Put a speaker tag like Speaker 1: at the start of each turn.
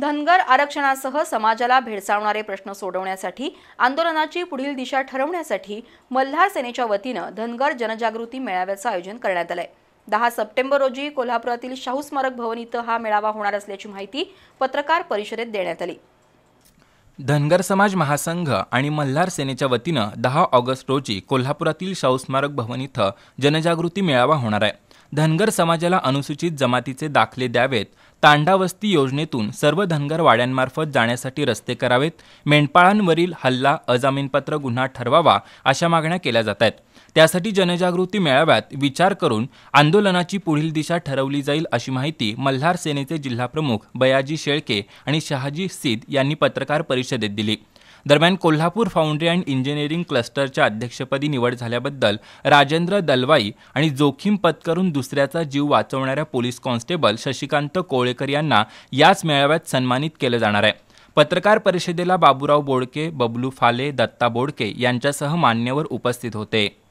Speaker 1: धनगर आरक्षणासह समाजाला भेडसावणारे प्रश्न सोडवण्यासाठी आंदोलनाची पुढील दिशा ठरवण्यासाठी मल्हार सेनेच्या वतीनं धनगर जनजागृती मेळाव्याचं आयोजन करण्यात आलंय दहा सप्टेंबर रोजी कोल्हापुरातील शाहू स्मारक भवन इथं हा मेळावा होणार असल्याची माहिती पत्रकार परिषदेत देण्यात आली
Speaker 2: धनगर समाज महासंघ आणि मल्हार सेनेच्या वतीनं दहा ऑगस्ट रोजी कोल्हापुरातील शाहू स्मारक भवन इथं जनजागृती मेळावा होणार आहे धनगर समाजाला अनुसूचित जमातीचे दाखले द्यावेत तांडावस्ती योजनेतून सर्व धनगर वाड्यांमार्फत जाण्यासाठी रस्ते करावेत मेंढपाळांवरील हल्ला अजामीनपत्र गुन्हा ठरवावा अशा मागण्या केल्या जात आहेत त्यासाठी जनजागृती मेळाव्यात विचार करून आंदोलनाची पुढील दिशा ठरवली जाईल अशी माहिती मल्हार सेनेचे जिल्हाप्रमुख बयाजी शेळके आणि शहाजी सिद यांनी पत्रकार परिषदेत दिली दरम्यान कोल्हापूर फाउंड्री अँड इंजिनिअरिंग क्लस्टरच्या अध्यक्षपदी निवड झाल्याबद्दल राजेंद्र दलवाई आणि जोखीम पत्करून दुसऱ्याचा जीव वाचवणाऱ्या पोलीस कॉन्स्टेबल शशिकांत कोळेकर यांना याच मेळाव्यात सन्मानित केलं जाणार आहे पत्रकार परिषदेला बाबूराव बोडके बबलू फाले दत्ता बोडके यांच्यासह मान्यवर उपस्थित होते